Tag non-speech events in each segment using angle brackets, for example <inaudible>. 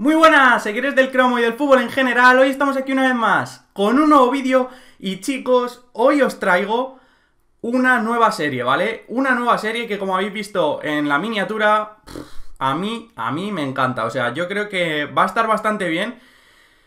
Muy buenas, seguidores del cromo y del fútbol en general. Hoy estamos aquí una vez más con un nuevo vídeo y chicos, hoy os traigo una nueva serie, ¿vale? Una nueva serie que como habéis visto en la miniatura, a mí, a mí me encanta. O sea, yo creo que va a estar bastante bien.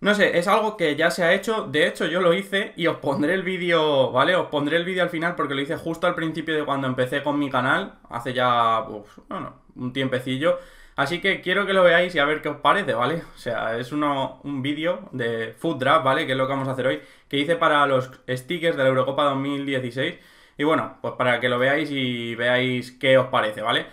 No sé, es algo que ya se ha hecho, de hecho yo lo hice y os pondré el vídeo, ¿vale? Os pondré el vídeo al final porque lo hice justo al principio de cuando empecé con mi canal, hace ya, bueno, un tiempecillo. Así que quiero que lo veáis y a ver qué os parece, ¿vale? O sea, es un vídeo de Food Draft, ¿vale? Que es lo que vamos a hacer hoy, que hice para los stickers de la Eurocopa 2016. Y bueno, pues para que lo veáis y veáis qué os parece, ¿vale?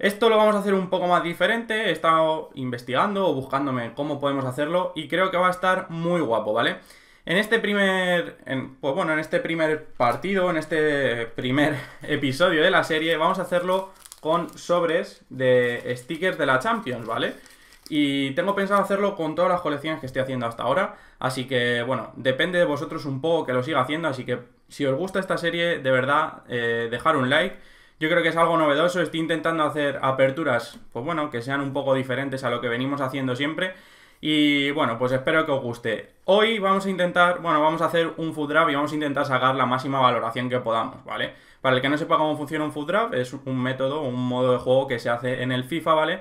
Esto lo vamos a hacer un poco más diferente, he estado investigando o buscándome cómo podemos hacerlo y creo que va a estar muy guapo, ¿vale? En este primer, pues bueno, en este primer partido, en este primer <laughs> episodio de la serie, vamos a hacerlo con sobres de stickers de la Champions, ¿vale? Y tengo pensado hacerlo con todas las colecciones que estoy haciendo hasta ahora, así que bueno, depende de vosotros un poco que lo siga haciendo, así que si os gusta esta serie, de verdad, eh, dejar un like. Yo creo que es algo novedoso, estoy intentando hacer aperturas, pues bueno, que sean un poco diferentes a lo que venimos haciendo siempre. Y bueno, pues espero que os guste. Hoy vamos a intentar, bueno, vamos a hacer un food draft y vamos a intentar sacar la máxima valoración que podamos, ¿vale? Para el que no sepa cómo funciona un food draft, es un método, un modo de juego que se hace en el FIFA, ¿vale?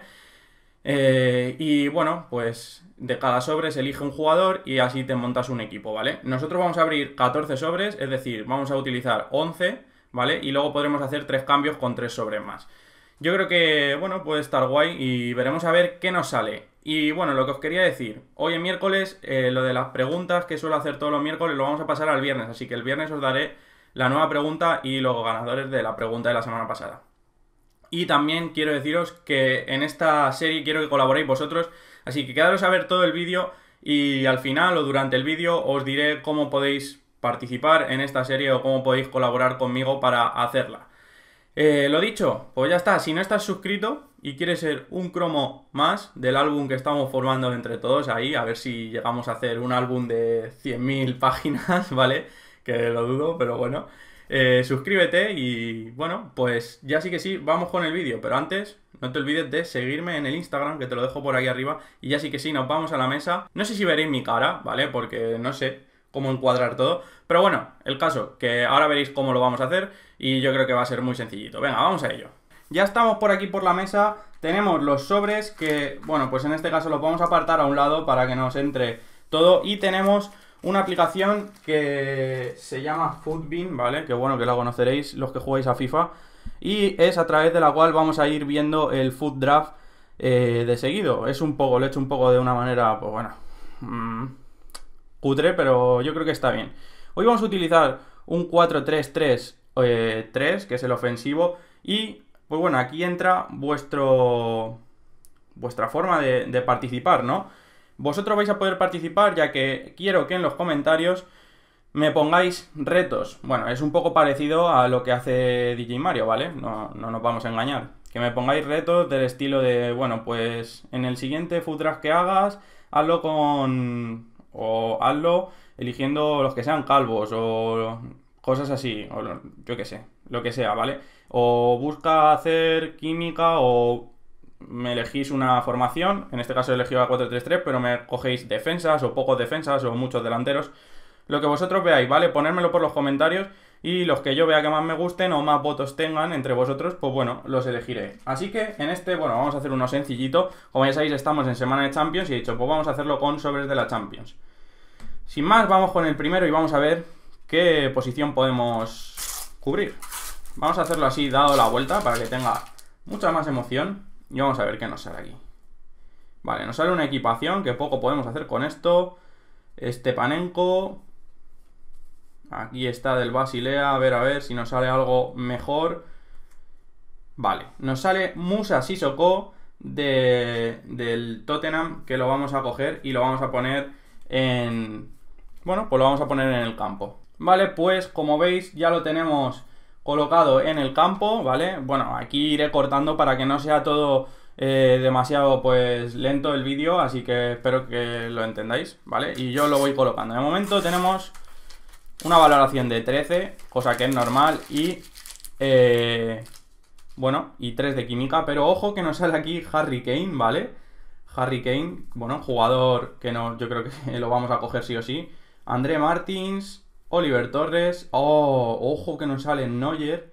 Eh, y bueno, pues de cada sobre se elige un jugador y así te montas un equipo, ¿vale? Nosotros vamos a abrir 14 sobres, es decir, vamos a utilizar 11, ¿vale? Y luego podremos hacer 3 cambios con 3 sobres más. Yo creo que, bueno, puede estar guay y veremos a ver qué nos sale. Y bueno, lo que os quería decir, hoy en miércoles, eh, lo de las preguntas que suelo hacer todos los miércoles lo vamos a pasar al viernes, así que el viernes os daré la nueva pregunta y los ganadores de la pregunta de la semana pasada. Y también quiero deciros que en esta serie quiero que colaboréis vosotros, así que quedaros a ver todo el vídeo y al final o durante el vídeo os diré cómo podéis participar en esta serie o cómo podéis colaborar conmigo para hacerla. Eh, lo dicho, pues ya está. Si no estás suscrito y quieres ser un cromo más del álbum que estamos formando entre todos ahí, a ver si llegamos a hacer un álbum de 100.000 <laughs> páginas, ¿vale? Que lo dudo, pero bueno. Eh, suscríbete y bueno, pues ya sí que sí, vamos con el vídeo. Pero antes, no te olvides de seguirme en el Instagram, que te lo dejo por ahí arriba. Y ya sí que sí, nos vamos a la mesa. No sé si veréis mi cara, ¿vale? Porque no sé, cómo encuadrar todo. Pero bueno, el caso, que ahora veréis cómo lo vamos a hacer y yo creo que va a ser muy sencillito. Venga, vamos a ello. Ya estamos por aquí por la mesa, tenemos los sobres que, bueno, pues en este caso los vamos a apartar a un lado para que nos entre todo y tenemos una aplicación que se llama Foodbin, ¿vale? Que bueno, que la conoceréis los que jugáis a FIFA y es a través de la cual vamos a ir viendo el Food Draft eh, de seguido. Es un poco, lo he hecho un poco de una manera, pues bueno, mmm, cutre, pero yo creo que está bien. Hoy vamos a utilizar un 4-3-3-3, eh, que es el ofensivo, y pues bueno, aquí entra vuestro vuestra forma de, participar, ¿no? Vosotros vais a poder participar ya que quiero que en los comentarios me pongáis retos. Bueno, es un poco parecido a lo que hace DJ Mario, ¿vale? No, nos vamos a engañar. Que me pongáis retos del estilo de, bueno, pues en el siguiente futras que hagas, hazlo con o hazlo eligiendo los que sean calvos o cosas así, o yo que sé, lo que sea, ¿vale? O busca hacer química o me elegís una formación, en este caso he elegido a 4-3-3, pero me cogéis defensas o pocos defensas o muchos delanteros, lo que vosotros veáis, ¿vale? Ponérmelo por los comentarios y los que yo vea que más me gusten o más votos tengan entre vosotros, pues bueno, los elegiré. Así que en este, bueno, vamos a hacer uno sencillito. Como ya sabéis, estamos en semana de Champions y he dicho, pues vamos a hacerlo con sobres de la Champions. Sin más, vamos con el primero y vamos a ver qué posición podemos cubrir. Vamos a hacerlo así, dado la vuelta, para que tenga mucha más emoción. Y vamos a ver qué nos sale aquí. Vale, nos sale una equipación que poco podemos hacer con esto. Este panenco Aquí está del Basilea, a ver, a ver si nos sale algo mejor. Vale, nos sale Musa Sissoko de, del Tottenham, que lo vamos a coger y lo vamos a poner en... Bueno, pues lo vamos a poner en el campo. Vale, pues como veis ya lo tenemos colocado en el campo, ¿vale? Bueno, aquí iré cortando para que no sea todo eh, demasiado pues lento el vídeo, así que espero que lo entendáis, ¿vale? Y yo lo voy colocando. De momento tenemos una valoración de 13, cosa que es normal, y... Eh, bueno, y 3 de química, pero ojo que nos sale aquí Harry Kane, ¿vale? Harry Kane, bueno, jugador que no, yo creo que <laughs> lo vamos a coger sí o sí. André Martins, Oliver Torres, oh, ojo que nos sale Neuer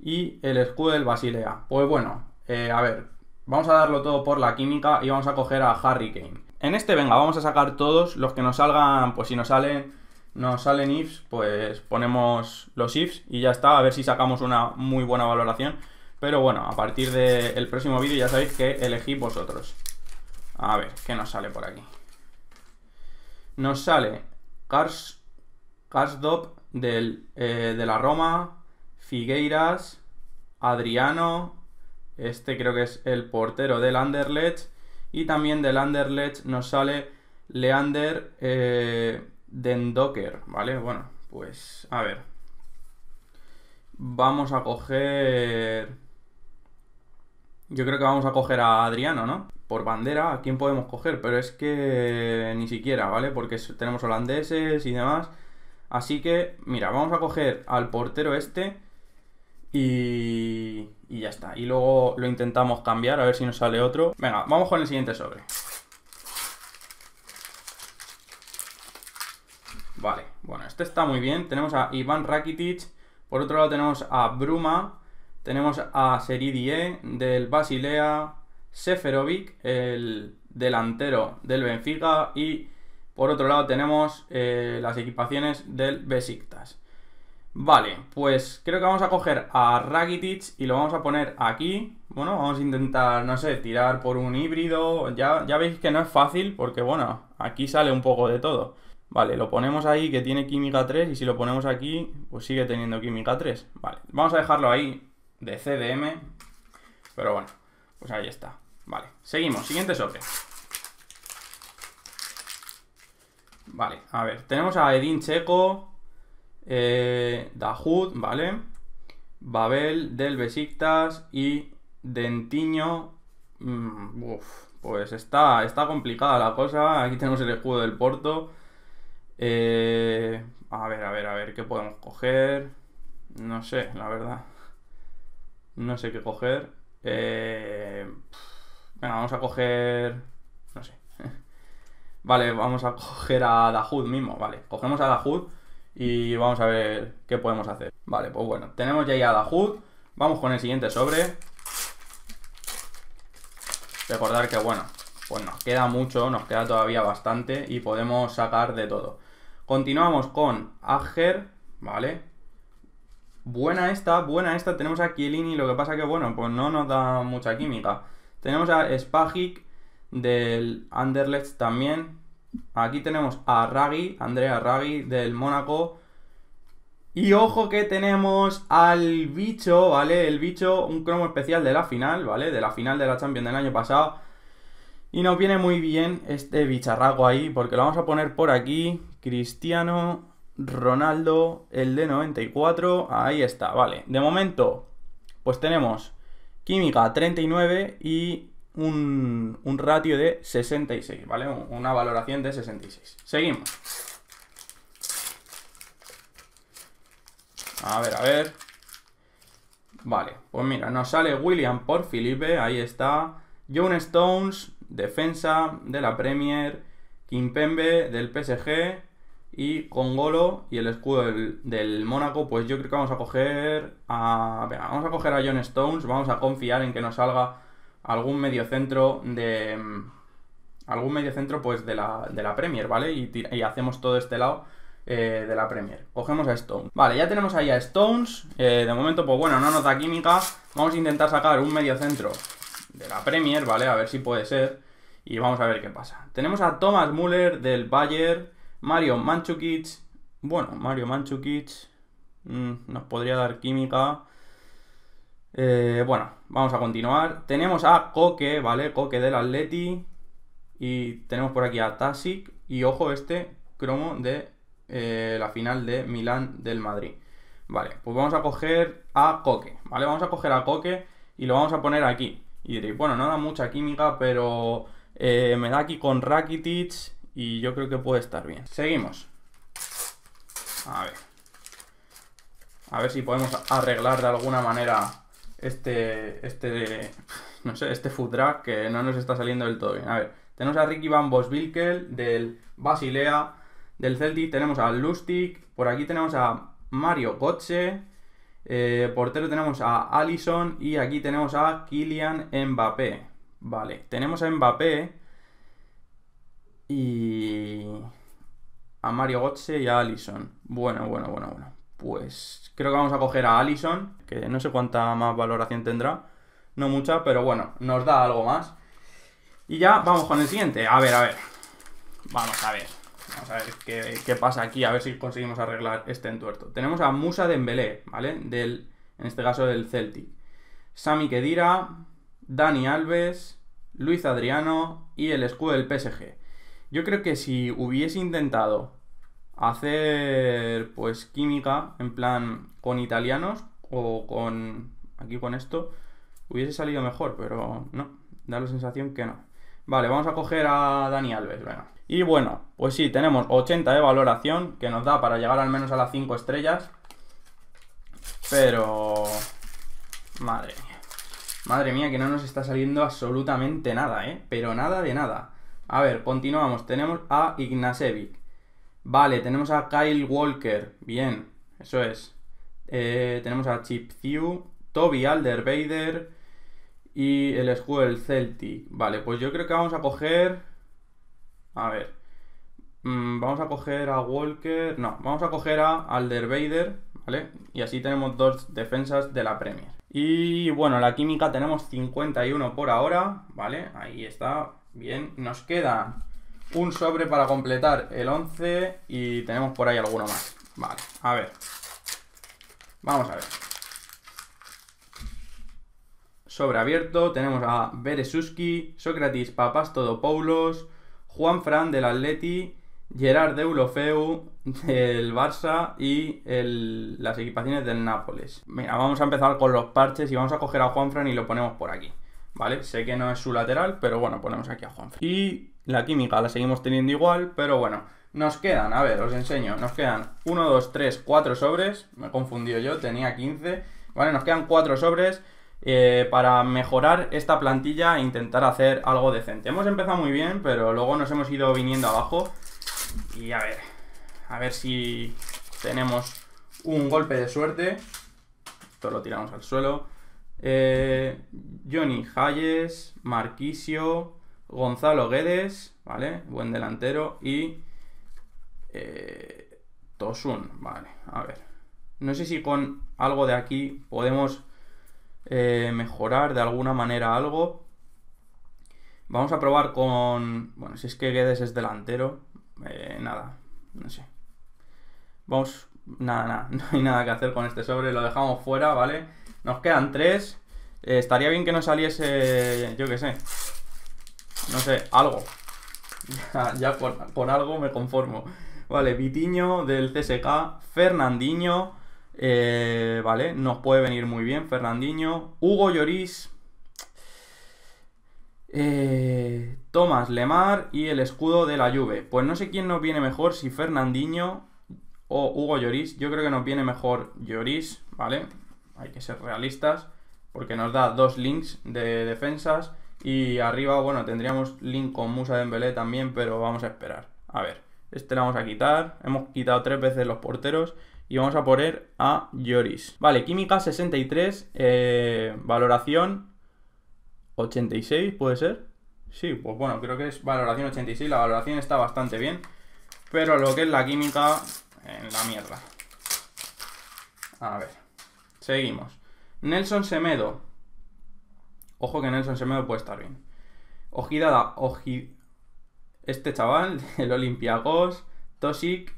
y el escudo del Basilea. Pues bueno, eh, a ver, vamos a darlo todo por la química y vamos a coger a Harry Kane. En este, venga, vamos a sacar todos los que nos salgan, pues si nos salen nos salen ifs, pues ponemos los ifs y ya está, a ver si sacamos una muy buena valoración. Pero bueno, a partir del próximo vídeo ya sabéis que elegí vosotros. A ver, ¿qué nos sale por aquí? Nos sale Cars, Carsdop eh, de la Roma, Figueiras, Adriano, este creo que es el portero del Anderlecht, y también del Anderlecht nos sale Leander... Eh, Dendoker, Docker, ¿vale? Bueno, pues a ver. Vamos a coger... Yo creo que vamos a coger a Adriano, ¿no? Por bandera, ¿a quién podemos coger? Pero es que ni siquiera, ¿vale? Porque tenemos holandeses y demás. Así que, mira, vamos a coger al portero este y, y ya está. Y luego lo intentamos cambiar, a ver si nos sale otro. Venga, vamos con el siguiente sobre. Vale, bueno, este está muy bien. Tenemos a Iván Rakitic, por otro lado tenemos a Bruma, tenemos a Seridie del Basilea, Seferovic, el delantero del Benfica y por otro lado tenemos eh, las equipaciones del Besiktas. Vale, pues creo que vamos a coger a Rakitic y lo vamos a poner aquí. Bueno, vamos a intentar, no sé, tirar por un híbrido. Ya, ya veis que no es fácil porque, bueno, aquí sale un poco de todo. Vale, lo ponemos ahí que tiene química 3 y si lo ponemos aquí, pues sigue teniendo química 3. Vale, vamos a dejarlo ahí de CDM, pero bueno, pues ahí está. Vale, seguimos, siguiente sobre. Vale, a ver, tenemos a Edin Checo, eh, Dahud, ¿vale? Babel, Del y Dentiño. Mm, pues está, está complicada la cosa. Aquí tenemos el escudo del Porto. Eh, a ver, a ver, a ver, ¿qué podemos coger? No sé, la verdad. No sé qué coger. Eh, venga, vamos a coger... No sé. <laughs> vale, vamos a coger a Dahud mismo. Vale, cogemos a Dahud y vamos a ver qué podemos hacer. Vale, pues bueno, tenemos ya ahí a Dahud. Vamos con el siguiente sobre. Recordar que, bueno, pues nos queda mucho, nos queda todavía bastante y podemos sacar de todo. Continuamos con Ager, ¿vale? Buena esta, buena esta. Tenemos a Kielini, lo que pasa que, bueno, pues no nos da mucha química. Tenemos a Spagic del Anderlecht también. Aquí tenemos a Raggi, Andrea Raggi del Mónaco. Y ojo que tenemos al bicho, ¿vale? El bicho, un cromo especial de la final, ¿vale? De la final de la Champions del año pasado. Y nos viene muy bien este bicharraco ahí, porque lo vamos a poner por aquí. Cristiano Ronaldo, el de 94. Ahí está, vale. De momento, pues tenemos química 39 y un, ratio de 66, ¿vale? Una valoración de 66. Seguimos. A ver, a ver. Vale, pues mira, nos sale William por Felipe, ahí está. John Stones, defensa de la Premier, Kimpembe del PSG y Congolo y el escudo del, Mónaco, pues yo creo que vamos a coger a vamos a coger a John Stones, vamos a confiar en que nos salga algún mediocentro de mm, algún mediocentro pues de la, Premier, ¿vale? Y, hacemos todo este lado eh, de la Premier. Cogemos a Stones. Vale, ya tenemos ahí a Stones. Eh, de momento, pues bueno, no nota química. Vamos a intentar sacar un mediocentro de la Premier, ¿vale? A ver si puede ser. Y vamos a ver qué pasa. Tenemos a Thomas Müller del Bayern, Mario Manchukic. Bueno, Mario Manchukic mm, nos podría dar química. Eh, bueno, vamos a continuar. Tenemos a Coque, ¿vale? Coque del Atleti. Y tenemos por aquí a Tasic. Y ojo, este cromo de eh, la final de Milán del Madrid. Vale, pues vamos a coger a Coque, ¿vale? Vamos a coger a Coque y lo vamos a poner aquí. Y diréis, bueno, no da mucha química, pero me da aquí con Rakitic y yo creo que puede estar bien. Seguimos. A ver. A ver si podemos arreglar de alguna manera este, este, no sé, este food drag que no nos está saliendo del todo bien. A ver, tenemos a Ricky Van Vilkel del Basilea, del Celtic, tenemos a Lustig, por aquí tenemos a Mario Gotze, eh, portero tenemos a Allison y aquí tenemos a Kylian Mbappé. Vale, tenemos a Mbappé y a Mario Götze y a Allison. Bueno, bueno, bueno, bueno. Pues creo que vamos a coger a Allison, que no sé cuánta más valoración tendrá. No mucha, pero bueno, nos da algo más. Y ya vamos con el siguiente. A ver, a ver. Vamos a ver a ver qué, pasa aquí, a ver si conseguimos arreglar este entuerto. Tenemos a Musa Dembélé, ¿vale? Del, en este caso del Celtic. Sami Kedira, Dani Alves, Luis Adriano y el escudo del PSG. Yo creo que si hubiese intentado hacer pues química en plan con italianos o con aquí con esto hubiese salido mejor, pero no, da la sensación que no. Vale, vamos a coger a Dani Alves, Y bueno, pues sí, tenemos 80 de valoración, que nos da para llegar al menos a las 5 estrellas. Pero... Madre mía. Madre mía, que no nos está saliendo absolutamente nada, ¿eh? Pero nada de nada. A ver, continuamos. Tenemos a Ignacevic. Vale, tenemos a Kyle Walker. Bien, eso es. Eh, tenemos a Chip Thew, Toby Alderbader, y el escudo del Celtic. Vale, pues yo creo que vamos a coger... A ver. Mm, vamos a coger a Walker... No, vamos a coger a Alderbader, ¿vale? Y así tenemos dos defensas de la Premier. Y bueno, la química tenemos 51 por ahora, ¿vale? Ahí está, bien. Nos queda un sobre para completar el 11 y tenemos por ahí alguno más. Vale, a ver. Vamos a ver sobre abierto tenemos a Beresuski, Sócrates Papastodopoulos, Juan Fran del Atleti, Gerard Deulofeu del Barça y las equipaciones del Nápoles. Mira, vamos a empezar con los parches y vamos a coger a Juan y lo ponemos por aquí. ¿Vale? Sé que no es su lateral, pero bueno, ponemos aquí a Juan Y la química la seguimos teniendo igual, pero bueno, nos quedan, a ver, os enseño, nos quedan 1, 2, 3, 4 sobres, me he confundido yo, tenía 15, ¿vale? Nos quedan 4 sobres, eh, para mejorar esta plantilla e intentar hacer algo decente. Hemos empezado muy bien, pero luego nos hemos ido viniendo abajo. Y a ver, a ver si tenemos un golpe de suerte. Esto lo tiramos al suelo. Eh, Johnny Hayes, Marquisio, Gonzalo Guedes, ¿vale? Buen delantero. Y eh, Tosun, vale. A ver. No sé si con algo de aquí podemos eh, mejorar de alguna manera algo. Vamos a probar con... Bueno, si es que Guedes es delantero, eh, nada, no sé. Vamos, nada, nada, <laughs> no hay nada que hacer con este sobre, lo dejamos fuera, ¿vale? Nos quedan tres. Eh, estaría bien que no saliese, yo qué sé, no sé, algo. <laughs> ya, con, algo me conformo. Vale, Vitiño del CSK, Fernandinho eh, vale, nos puede venir muy bien Fernandinho. Hugo Lloris. Eh, Tomás Lemar y el escudo de la Juve. Pues no sé quién nos viene mejor, si Fernandinho o Hugo Lloris. Yo creo que nos viene mejor Lloris, ¿vale? Hay que ser realistas porque nos da dos links de defensas y arriba, bueno, tendríamos link con Musa Dembélé también, pero vamos a esperar. A ver, este lo vamos a quitar. Hemos quitado tres veces los porteros y vamos a poner a Lloris. Vale, química 63, eh, valoración 86, ¿puede ser? Sí, pues bueno, creo que es valoración 86, la valoración está bastante bien, pero lo que es la química, en la mierda. A ver, seguimos. Nelson Semedo. Ojo que Nelson Semedo puede estar bien. Ojidada, Oji... Este chaval, <laughs> el Olympiacos, Tosic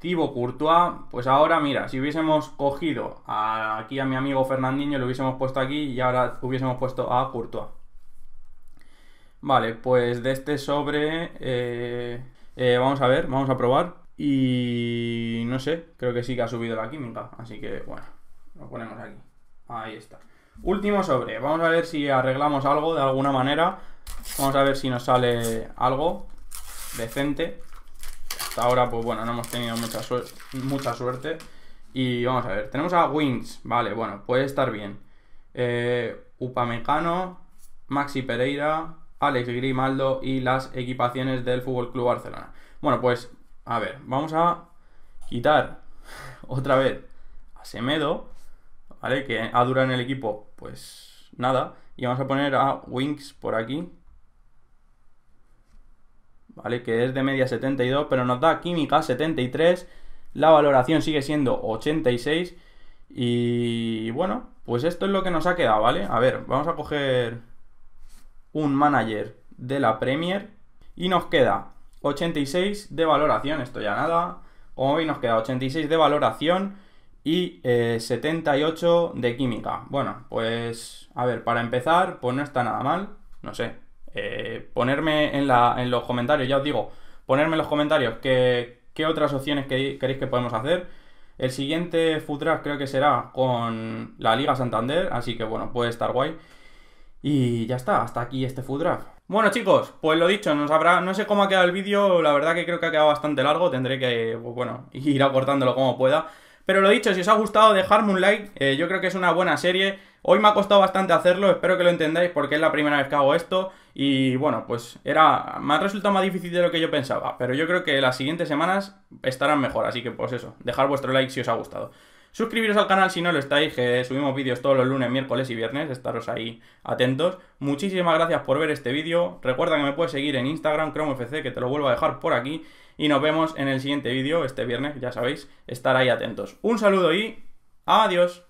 Thibaut Courtois, pues ahora mira, si hubiésemos cogido aquí a mi amigo Fernandinho, lo hubiésemos puesto aquí y ahora hubiésemos puesto a Courtois. Vale, pues de este sobre eh, eh, vamos a ver, vamos a probar. Y no sé, creo que sí que ha subido la química, así que bueno, lo ponemos aquí. Ahí está. Último sobre, vamos a ver si arreglamos algo de alguna manera. Vamos a ver si nos sale algo decente hasta ahora, pues bueno, no hemos tenido mucha, suerte. Y vamos a ver, tenemos a Wings, vale, bueno, puede estar bien. Eh, Upamecano, Maxi Pereira, Alex Grimaldo y las equipaciones del Fútbol Club Barcelona. Bueno, pues a ver, vamos a quitar <laughs> otra vez a Semedo, ¿vale? Que ha durado en el equipo, pues nada. Y vamos a poner a Wings por aquí, ¿vale? Que es de media 72, pero nos da química 73, la valoración sigue siendo 86 y bueno, pues esto es lo que nos ha quedado, ¿vale? A ver, vamos a coger un manager de la Premier y nos queda 86 de valoración, esto ya nada, hoy nos queda 86 de valoración y 78 eh, de química. Bueno, pues a ver, para empezar, pues no está nada mal, no sé, eh, ponerme en, la, en, los comentarios, ya os digo, ponerme en los comentarios qué, otras opciones queréis que podemos hacer. El siguiente draft creo que será con la Liga Santander, así que bueno, puede estar guay. Y ya está, hasta aquí este food draft. Bueno chicos, pues lo dicho, no sabrá no sé cómo ha quedado el vídeo, la verdad que creo que ha quedado bastante largo, tendré que, pues, bueno, <laughs> ir acortándolo como pueda. Pero lo dicho, si os ha gustado, dejadme un like. Eh, yo creo que es una buena serie. Hoy me ha costado bastante hacerlo, espero que lo entendáis porque es la primera vez que hago esto. Y bueno, pues era. Me ha resultado más difícil de lo que yo pensaba. Pero yo creo que las siguientes semanas estarán mejor. Así que pues eso, dejar vuestro like si os ha gustado. Suscribiros al canal si no lo estáis, que subimos vídeos todos los lunes, miércoles y viernes, estaros ahí atentos. Muchísimas gracias por ver este vídeo. Recuerda que me puedes seguir en Instagram, ChromeFC, que te lo vuelvo a dejar por aquí y nos vemos en el siguiente vídeo, este viernes, ya sabéis, estar ahí atentos. Un saludo y adiós.